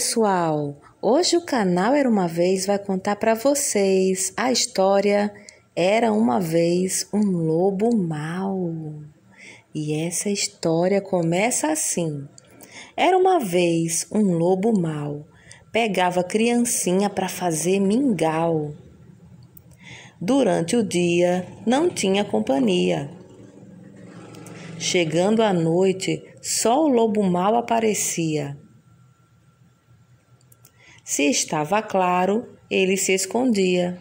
pessoal! Hoje o canal Era uma Vez vai contar para vocês a história Era uma Vez um Lobo Mau. E essa história começa assim: Era uma vez um lobo mau, pegava criancinha para fazer mingau. Durante o dia não tinha companhia. Chegando à noite, só o lobo mau aparecia se estava claro, ele se escondia.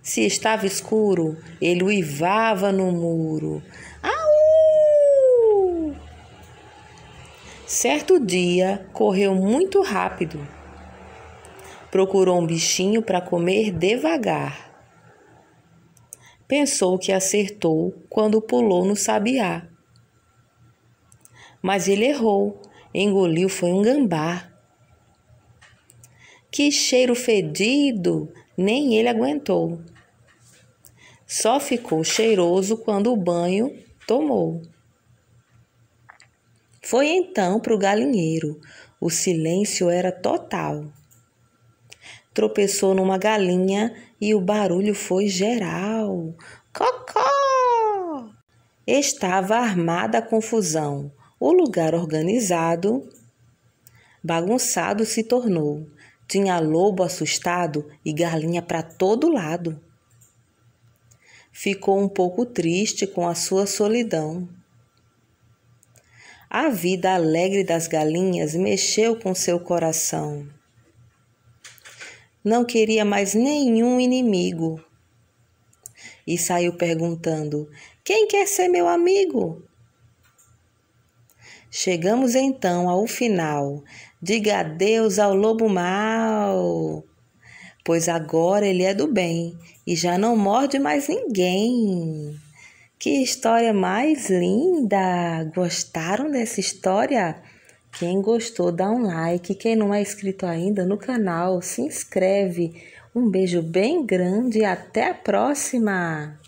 Se estava escuro, ele uivava no muro. Au! Certo dia, correu muito rápido. Procurou um bichinho para comer devagar. Pensou que acertou quando pulou no sabiá. Mas ele errou. Engoliu foi um gambá. Que cheiro fedido! Nem ele aguentou. Só ficou cheiroso quando o banho tomou. Foi então para o galinheiro. O silêncio era total. Tropeçou numa galinha e o barulho foi geral. Cocó! Estava armada a confusão. O lugar organizado, bagunçado se tornou. Tinha lobo assustado e galinha para todo lado. Ficou um pouco triste com a sua solidão. A vida alegre das galinhas mexeu com seu coração. Não queria mais nenhum inimigo. E saiu perguntando: Quem quer ser meu amigo? Chegamos então ao final. Diga adeus ao lobo mau, pois agora ele é do bem e já não morde mais ninguém. Que história mais linda! Gostaram dessa história? Quem gostou, dá um like. Quem não é inscrito ainda no canal, se inscreve. Um beijo bem grande e até a próxima!